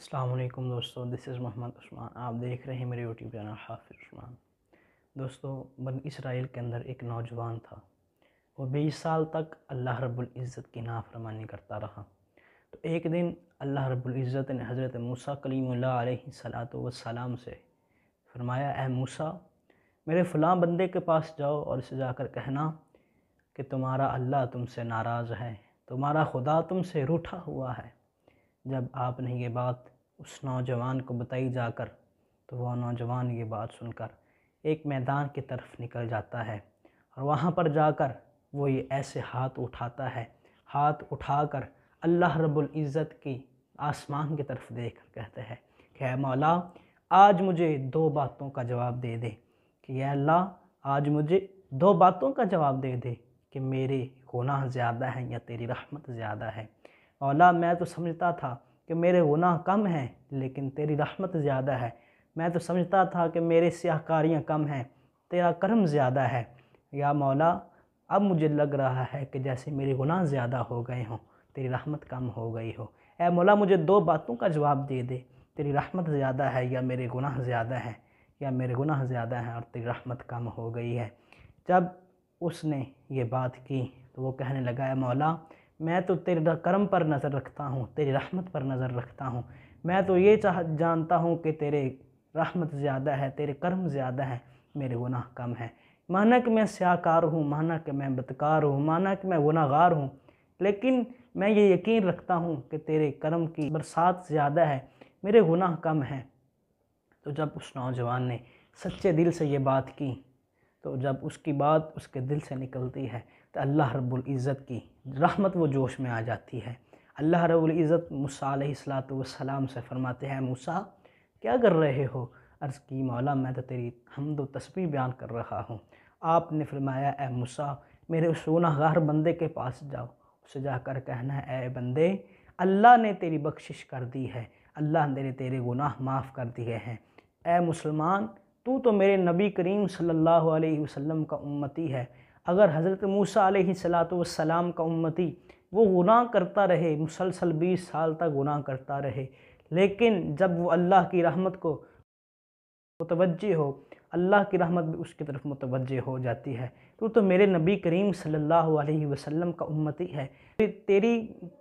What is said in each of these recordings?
असलम दोस्तों this is Mohammad Usman आप देख रहे हैं मेरे यूट्यूब चैनल हाफिज उस्मान दोस्तों बन इसराइल के अंदर एक नौजवान था वो बीस साल तक अल्लाह रब्बुल इज़्ज़त की नाफरमानी करता रहा तो एक दिन अल्लाह रब्बुल इज़्ज़त ने हज़रत मूसा कलीम सलात वसलाम से फरमाया मूसा मेरे फ़लाँ बंदे के पास जाओ और इसे जाकर कहना कि तुम्हारा अल्लाह तुमसे नाराज़ है तुम्हारा खुदा तुमसे रूठा हुआ है जब आपने ये बात उस नौजवान को बताई जाकर तो वह नौजवान ये बात सुनकर एक मैदान की तरफ निकल जाता है और वहाँ पर जाकर वो ये ऐसे हाथ उठाता है हाथ उठाकर अल्लाह रब्बुल इज़्ज़त की आसमान की तरफ देख कर कहते हैं कि है मौला आज मुझे दो बातों का जवाब दे दे कि यह अल्लाह आज मुझे दो बातों का जवाब दे दे कि मेरे गुनाह ज़्यादा हैं या तेरी रहमत ज़्यादा है मौला मैं तो समझता था कि मेरे गुनाह कम हैं लेकिन तेरी रहमत ज़्यादा है मैं तो समझता था कि मेरे स्याहकारियाँ कम हैं तेरा करम ज़्यादा है या मौला अब मुझे लग रहा है कि जैसे मेरे गुनाह ज़्यादा हो गए हों तेरी रहमत कम हो गई हो ए मौला मुझे दो बातों का जवाब दे दे तेरी रहमत ज़्यादा है या मेरे गुनाह ज़्यादा हैं या मेरे गुनाह ज़्यादा हैं और तेरी रहमत कम हो गई है जब उसने ये बात की तो वो कहने लगा है मौला मैं तो तेरे करम पर नज़र रखता हूँ तेरी रहमत पर नज़र रखता हूँ मैं तो ये चाह जानता हूँ कि तेरे रहमत ज़्यादा है तेरे कर्म ज़्यादा हैं मेरे गुनाह कम है माना कि मैं स्याकार हूँ माना कि मैं बदकार हूँ माना कि मैं गुनागार हूँ लेकिन मैं ये यकीन रखता हूँ कि तेरे कर्म की बरसात ज़्यादा है मेरे गुनाह कम हैं तो जब उस नौजवान ने सच्चे दिल से ये बात की तो जब उसकी बात उसके दिल से निकलती है तो अल्लाह रब्बुल इज़्ज़त की रहमत वो जोश में आ जाती है अल्लाह रब्बुल इज़्ज़त मूसा सलाम से फ़रमाते हैं मूसा क्या कर रहे हो अर्ज़ की मौला मैं तो तेरी हमदो तस्वीर बयान कर रहा हूँ आपने फरमाया ए मूसा मेरे उस सोनागार बंदे के पास जाओ उसे जाकर कहना है ए बंदे अल्लाह ने तेरी बख्शिश कर दी है अल्लाह ने तेरे तेरे गुनाह माफ़ कर दिए हैं ए मुसलमान तू तो मेरे नबी करीम सल्लल्लाहु अलैहि वसल्लम का उम्मती है अगर हज़रत मूसा सलाम का उम्मती वो गुनाह करता रहे मुसलसल बीस साल तक गुनाह करता रहे लेकिन जब वो अल्लाह की रहमत को मुतवजह हो अल्लाह की रहमत भी उसकी तरफ मुतवजह हो जाती है तू तो मेरे नबी करीम सल्लल्लाहु अलैहि वसल्लम का उम्मती है तेरी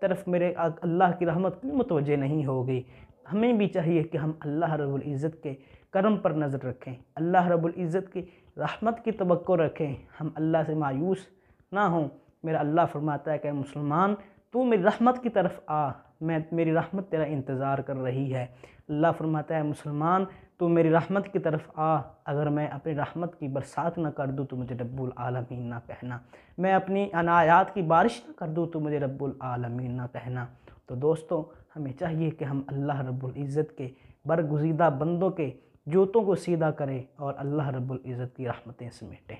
तरफ मेरे अल्लाह की रहमत भी मुतवजह नहीं होगी हमें भी चाहिए कि हम अल्लाह रब्बुल इज़्ज़त के करम पर नज़र रखें अल्लाह रब्बुल इज़्ज़त की रहमत की तो रखें हम अल्लाह से मायूस ना हों मेरा अल्लाह फरमाता है कि मुसलमान तू मेरी रहमत की तरफ आ मैं मेरी रहमत तेरा इंतज़ार कर रही है अल्लाह फरमाता है मुसलमान तू मेरी रहमत की तरफ आ अगर मैं अपनी रहमत की बरसात ना कर दूँ तो मुझे रब्बुल आलमीन ना कहना मैं अपनी अनायात की बारिश ना कर दूँ तो मुझे रब्बुल आलमीन ना कहना तो दोस्तों हमें चाहिए कि हम अल्लाह रब्बुल इज़्ज़त के बरगुजीदा बंदों के जूतों को सीधा करें और अल्लाह रब्बुल इज़्ज़त की रहमतें समेटें